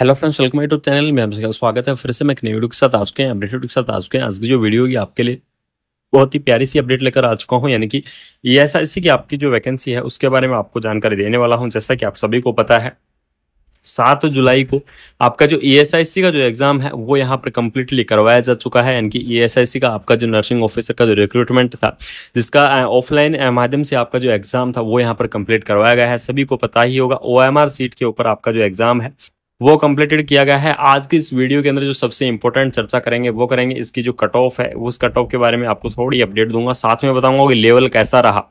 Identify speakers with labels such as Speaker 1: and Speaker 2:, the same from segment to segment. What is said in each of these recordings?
Speaker 1: hello friends welcome my YouTube channel में आपका स्वागत है फिर से मैं एक नई वीडियो के साथ आ चुके हैं अपडेट के साथ आ चुके हैं आज की जो वीडियो होगी आपके लिए बहुत ही प्यारी सी अपडेट लेकर आ चुका हूँ यानी कि ई एस आई सी की आपकी जो वैकेंसी है उसके बारे में आपको जानकारी देने वाला हूँ जैसा कि आप सभी को पता है सात जुलाई को आपका जो ई e का जो एग्ज़ाम है वो यहाँ पर कम्प्लीटली करवाया जा चुका है यानी कि ई e का आपका जो नर्सिंग ऑफिसर का जो रिक्रूटमेंट था जिसका ऑफलाइन माध्यम से आपका जो एग्ज़ाम था वो यहाँ पर कंप्लीट करवाया गया है सभी को पता ही होगा ओ सीट के ऊपर आपका जो एग्ज़ाम है वो कंप्लीटेड किया गया है आज की इस वीडियो के अंदर जो सबसे इंपॉर्टेंट चर्चा करेंगे वो करेंगे इसकी जो कट ऑफ है उस कट ऑफ के बारे में आपको थोड़ी अपडेट दूंगा साथ में बताऊंगा कि लेवल कैसा रहा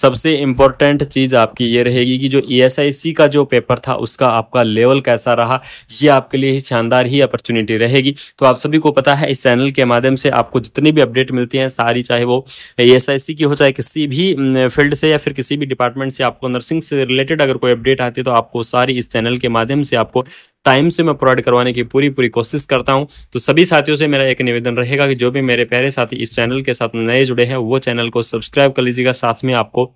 Speaker 1: सबसे इंपॉर्टेंट चीज़ आपकी ये रहेगी कि जो ई का जो पेपर था उसका आपका लेवल कैसा रहा ये आपके लिए ही शानदार ही अपॉर्चुनिटी रहेगी तो आप सभी को पता है इस चैनल के माध्यम से आपको जितनी भी अपडेट मिलती है सारी चाहे वो ई की हो चाहे किसी भी फील्ड से या फिर किसी भी डिपार्टमेंट से आपको नर्सिंग से रिलेटेड अगर कोई अपडेट आती है तो आपको सारी इस चैनल के माध्यम से आपको टाइम से मैं प्रोवाइड करवाने की पूरी पूरी कोशिश करता हूँ तो सभी साथियों से मेरा एक निवेदन रहेगा कि जो भी मेरे प्यारे साथी इस चैनल के साथ नए जुड़े हैं वो चैनल को सब्सक्राइब कर लीजिएगा साथ में आपको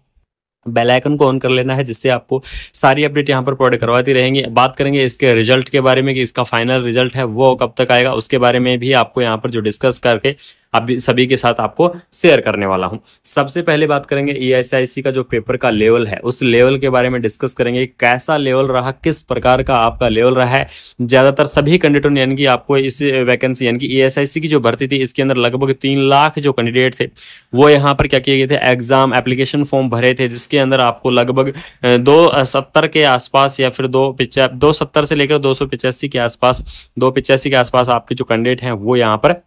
Speaker 1: बेल आइकन को ऑन कर लेना है जिससे आपको सारी अपडेट यहाँ पर प्रोवाइड करवाती रहेंगी बात करेंगे इसके रिजल्ट के बारे में कि इसका फाइनल रिजल्ट है वो कब तक आएगा उसके बारे में भी आपको यहाँ पर जो डिस्कस करके आप सभी के साथ आपको शेयर करने वाला हूँ सबसे पहले बात करेंगे ई का जो पेपर का लेवल है उस लेवल के बारे में डिस्कस करेंगे कैसा लेवल रहा किस प्रकार का आपका लेवल रहा है ज़्यादातर सभी कैंडिडेटों ने यानी कि आपको इस वैकेंसी यानी कि ई की जो भर्ती थी इसके अंदर लगभग तीन लाख जो कैंडिडेट थे वो यहाँ पर क्या किए गए थे एग्जाम एप्लीकेशन फॉर्म भरे थे जिसके अंदर आपको लगभग दो सत्तर के आसपास या फिर दो पिचा दो सत्तर से लेकर दो सौ पिचासी के आसपास दो पिचासी के आसपास आपके जो कैंडिडेट हैं वो यहाँ पर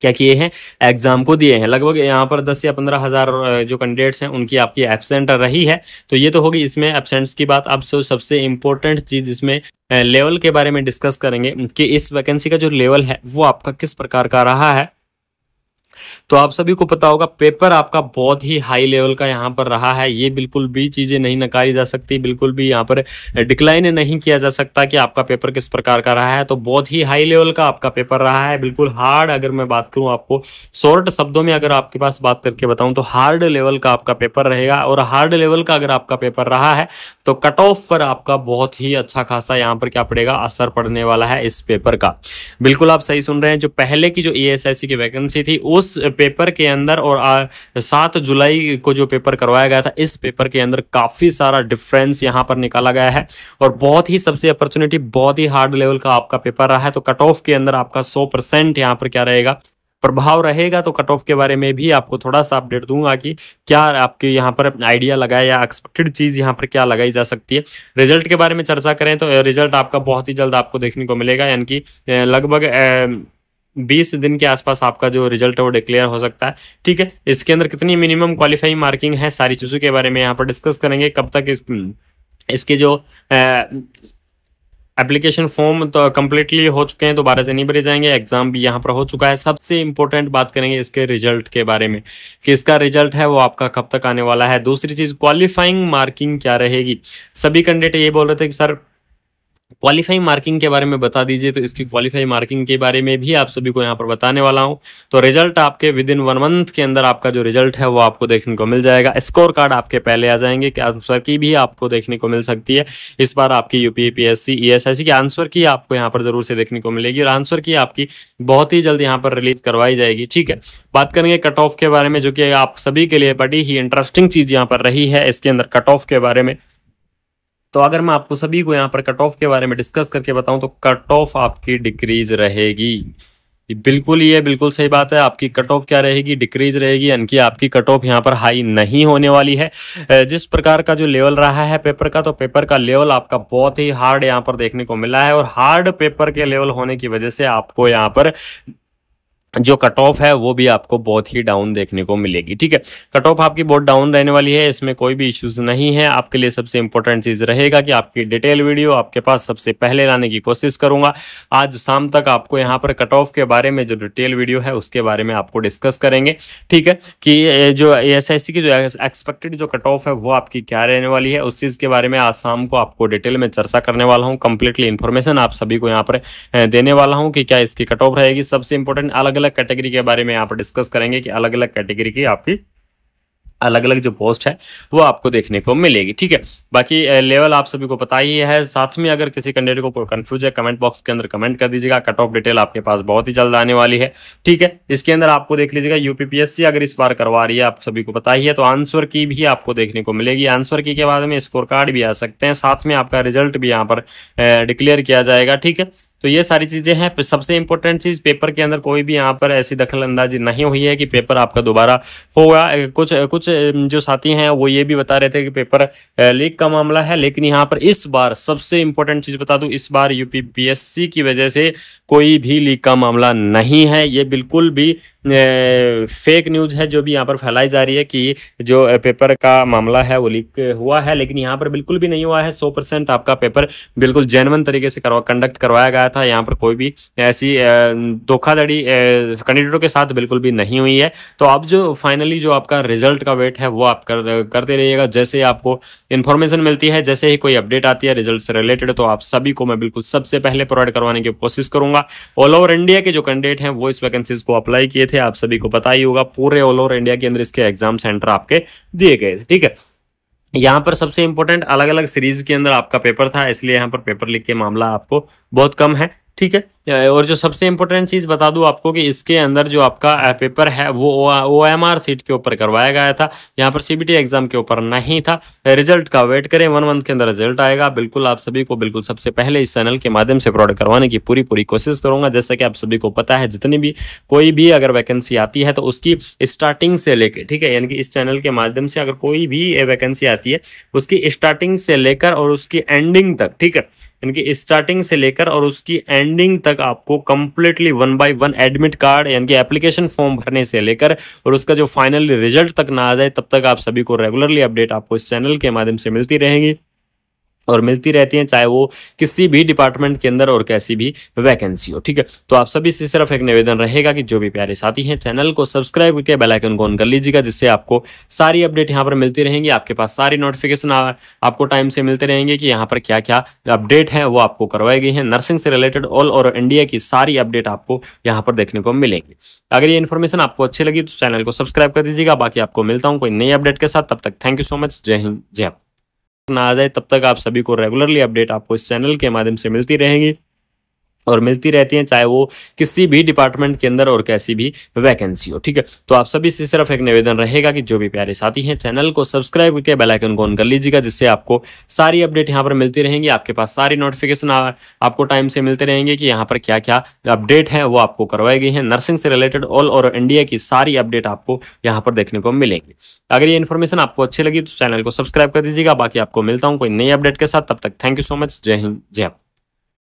Speaker 1: क्या किए हैं एग्जाम को दिए हैं लगभग यहाँ पर दस या पंद्रह हज़ार जो कैंडिडेट्स हैं उनकी आपकी एबसेंट रही है तो ये तो होगी इसमें एबसेंट्स की बात अब सो सबसे इम्पोर्टेंट चीज़ इसमें लेवल के बारे में डिस्कस करेंगे कि इस वैकेंसी का जो लेवल है वो आपका किस प्रकार का रहा है तो आप सभी को पता होगा पेपर आपका बहुत ही हाई लेवल का यहाँ पर रहा है ये बिल्कुल भी चीज़ें नहीं नकारी जा सकती बिल्कुल भी यहाँ पर डिक्लाइन नहीं किया जा सकता कि आपका पेपर किस प्रकार का रहा है तो बहुत ही हाई लेवल का आपका पेपर रहा है बिल्कुल हार्ड अगर मैं बात करूं आपको शॉर्ट शब्दों में अगर आपके पास बात करके बताऊं तो हार्ड लेवल का आपका पेपर रहेगा और हार्ड लेवल का अगर आपका पेपर रहा है तो कट ऑफ पर आपका बहुत ही अच्छा खासा यहाँ पर क्या पड़ेगा असर पड़ने वाला है इस पेपर का बिल्कुल आप सही सुन रहे हैं जो पहले की जो ई की वैकेंसी थी उस उस पेपर के अंदर और सात जुलाई को जो पेपर करवाया गया था इस पेपर के अंदर काफ़ी सारा डिफरेंस यहां पर निकाला गया है और बहुत ही सबसे अपॉर्चुनिटी बहुत ही हार्ड लेवल का आपका पेपर रहा है तो कट ऑफ के अंदर आपका सौ परसेंट यहाँ पर क्या रहेगा प्रभाव रहेगा तो कट ऑफ के बारे में भी आपको थोड़ा सा अपडेट दूंगा कि क्या आपके यहाँ पर आइडिया लगा या एक्सपेक्टेड चीज़ यहाँ पर क्या लगाई जा सकती है रिजल्ट के बारे में चर्चा करें तो रिजल्ट आपका बहुत ही जल्द आपको देखने को मिलेगा यानी कि लगभग बीस दिन के आसपास आपका जो रिजल्ट है वो डिक्लेयर हो सकता है ठीक है इसके अंदर कितनी मिनिमम क्वालिफाइंग मार्किंग है सारी चीज़ों के बारे में यहाँ पर डिस्कस करेंगे कब तक इस, इसके जो एप्लीकेशन फॉर्म तो कम्प्लीटली हो चुके हैं तो दोबारा से नहीं भरे जाएंगे एग्जाम भी यहाँ पर हो चुका है सबसे इंपॉर्टेंट बात करेंगे इसके रिजल्ट के बारे में कि इसका रिजल्ट है वो आपका कब तक आने वाला है दूसरी चीज़ क्वालिफाइंग मार्किंग क्या रहेगी सभी कैंडिडेट ये बोल रहे थे कि सर क्वालिफाई मार्किंग के बारे में बता दीजिए तो इसकी क्वालिफाई मार्किंग के बारे में भी आप सभी को यहाँ पर बताने वाला हूँ तो रिजल्ट आपके विद इन वन मंथ के अंदर आपका जो रिजल्ट है वो आपको देखने को मिल जाएगा स्कोर कार्ड आपके पहले आ जाएंगे कि आंसर की भी आपको देखने को मिल सकती है इस बार आपकी यूपीपीएससी पी एस की आंसर की आपको यहाँ पर जरूर से देखने को मिलेगी और आंसर की आपकी बहुत ही जल्द यहाँ पर रिलीज करवाई जाएगी ठीक है बात करेंगे कट ऑफ के बारे में जो कि आप सभी के लिए बड़ी ही इंटरेस्टिंग चीज यहाँ पर रही है इसके अंदर कट ऑफ के बारे में तो अगर मैं आपको सभी को यहाँ पर कट ऑफ के बारे में डिस्कस करके बताऊं तो कट ऑफ आपकी डिक्रीज रहेगी बिल्कुल ये बिल्कुल सही बात है आपकी कट ऑफ क्या रहेगी डिक्रीज रहेगी यानी कि आपकी कट ऑफ यहाँ पर हाई नहीं होने वाली है जिस प्रकार का जो लेवल रहा है पेपर का तो पेपर का लेवल आपका बहुत ही हार्ड यहाँ पर देखने को मिला है और हार्ड पेपर के लेवल होने की वजह से आपको यहाँ पर जो कट ऑफ है वो भी आपको बहुत ही डाउन देखने को मिलेगी ठीक है कट ऑफ आपकी बहुत डाउन रहने वाली है इसमें कोई भी इश्यूज नहीं है आपके लिए सबसे इंपॉर्टेंट चीज रहेगा कि आपकी डिटेल वीडियो आपके पास सबसे पहले लाने की कोशिश करूंगा आज शाम तक आपको यहाँ पर कट ऑफ के बारे में जो डिटेल वीडियो है उसके बारे में आपको डिस्कस करेंगे ठीक है कि जो एस की जो एक्सपेक्टेड जो कट ऑफ है वो आपकी क्या रहने वाली है उस चीज के बारे में आज शाम को आपको डिटेल में चर्चा करने वाला हूँ कंप्लीटली इन्फॉर्मेशन आप सभी को यहाँ पर देने वाला हूँ कि क्या इसकी कट ऑफ रहेगी सबसे इंपॉर्टेंट अलग अलग अलग कैटेगरी के बारे में यहाँ पर डिस्कस करेंगे कि अलग अलग कैटेगरी की आपकी अलग अलग जो पोस्ट है वो आपको देखने को मिलेगी ठीक है बाकी लेवल आप सभी को पता ही है साथ में अगर किसी कैंडिडेट को कंफ्यूज है कमेंट बॉक्स के अंदर कमेंट कर दीजिएगा कट ऑफ डिटेल आपके पास बहुत ही जल्द आने वाली है ठीक है इसके अंदर आपको देख लीजिएगा यूपीपीएससी अगर इस बार करवा रही है आप सभी को पता ही है तो आंसर की भी आपको देखने को मिलेगी आंसर की के बाद में स्कोर कार्ड भी आ सकते हैं साथ में आपका रिजल्ट भी यहाँ पर डिक्लेयर किया जाएगा ठीक है तो ये सारी चीज़ें हैं सबसे इंपॉर्टेंट चीज़ पेपर के अंदर कोई भी यहाँ पर ऐसी दखल अंदाजी नहीं हुई है कि पेपर आपका दोबारा होगा कुछ कुछ जो साथी हैं वो ये भी बता रहे थे कि पेपर लीक का मामला है लेकिन यहाँ पर इस बार सबसे इंपॉर्टेंट चीज़ बता दू इस बार यूपीपीएससी की वजह से कोई भी लीक का मामला नहीं है ये बिल्कुल भी फेक न्यूज़ है जो भी यहाँ पर फैलाई जा रही है कि जो पेपर का मामला है वो लीक हुआ है लेकिन यहाँ पर बिल्कुल भी नहीं हुआ है सौ परसेंट आपका पेपर बिल्कुल जेनवन तरीके से करवा कंडक्ट करवाया गया था था यहाँ पर कोई भी ऐसी धोखाधड़ी कैंडिडेटों के साथ बिल्कुल भी नहीं हुई है तो अब जो फाइनली जो आपका रिजल्ट का वेट है वो आप कर करते रहिएगा जैसे आपको इन्फॉर्मेशन मिलती है जैसे ही कोई अपडेट आती है रिजल्ट से रिलेटेड तो आप सभी को मैं बिल्कुल सबसे पहले प्रोवाइड करवाने की कोशिश करूंगा ऑल ओवर इंडिया के जो कैंडिडेट हैं वो इस वैकेंसीज को अप्लाई किए थे आप सभी को पता ही होगा पूरे ऑल ओवर इंडिया के अंदर इसके एग्जाम सेंटर आपके दिए गए थे ठीक है यहाँ पर सबसे इंपॉर्टेंट अलग अलग सीरीज के अंदर आपका पेपर था इसलिए यहाँ पर पेपर लिख के मामला आपको बहुत कम है ठीक है और जो सबसे इम्पोर्टेंट चीज़ बता दूँ आपको कि इसके अंदर जो आपका पेपर है वो ओ एम आर सीट के ऊपर करवाया गया था यहाँ पर सी बी टी एग्ज़ाम के ऊपर नहीं था रिजल्ट का वेट करें वन मंथ के अंदर रिजल्ट आएगा बिल्कुल आप सभी को बिल्कुल सबसे पहले इस चैनल के माध्यम से प्रोडक्ट करवाने की पूरी पूरी कोशिश करूँगा जैसा कि आप सभी को पता है जितनी भी कोई भी अगर वैकेंसी आती है तो उसकी स्टार्टिंग से लेकर ठीक है यानी कि इस चैनल के माध्यम से अगर कोई भी वैकेंसी आती है उसकी स्टार्टिंग से लेकर और उसकी एंडिंग तक ठीक है यानी कि स्टार्टिंग से लेकर और उसकी एंडिंग तक तक आपको completely one by one admit card यानी कि एप्लीकेशन फॉर्म भरने से लेकर और उसका जो फाइनल रिजल्ट तक ना आ जाए तब तक आप सभी को रेगुलरली अपडेट आपको इस चैनल के माध्यम से मिलती रहेगी और मिलती रहती हैं चाहे वो किसी भी डिपार्टमेंट के अंदर और कैसी भी वैकेंसी हो ठीक है तो आप सभी से सिर्फ एक निवेदन रहेगा कि जो भी प्यारे साथी हैं चैनल को सब्सक्राइब करके बेल आइकन को ऑन कर लीजिएगा जिससे आपको सारी अपडेट यहाँ पर मिलती रहेंगी आपके पास सारी नोटिफिकेशन आपको टाइम से मिलते रहेंगे कि यहाँ पर क्या क्या अपडेट है वो आपको करवाई गई है नर्सिंग से रिलेटेड ऑल ओवर इंडिया की सारी अपडेट आपको यहाँ पर देखने को मिलेंगी अगर ये इन्फॉर्मेशन आपको अच्छी लगी तो चैनल को सब्सक्राइब कर दीजिएगा बाकी आपको मिलता हूँ कोई नई अपडेट के साथ तब तक थैंक यू सो मच जय हिंद जय ना आ जाए तब तक आप सभी को रेगुलरली अपडेट आपको इस चैनल के माध्यम से मिलती रहेंगी और मिलती रहती हैं चाहे वो किसी भी डिपार्टमेंट के अंदर और कैसी भी वैकेंसी हो ठीक है तो आप सभी से सिर्फ एक निवेदन रहेगा कि जो भी प्यारे साथी हैं चैनल को सब्सक्राइब करके बेल आइकन को ऑन कर लीजिएगा जिससे आपको सारी अपडेट यहाँ पर मिलती रहेंगी आपके पास सारी नोटिफिकेशन आपको टाइम से मिलते रहेंगे कि यहाँ पर क्या क्या अपडेट है वो आपको करवाई गई है नर्सिंग से रिलेटेड ऑल ओवर इंडिया की सारी अपडेट आपको यहाँ पर देखने को मिलेंगी अगर ये इन्फॉर्मेशन आपको अच्छी लगी तो चैनल को सब्सक्राइब कर दीजिएगा बाकी आपको मिलता हूँ कोई नई अपडेट के साथ तब तक थैंक यू सो मच जय हिंद जय भारत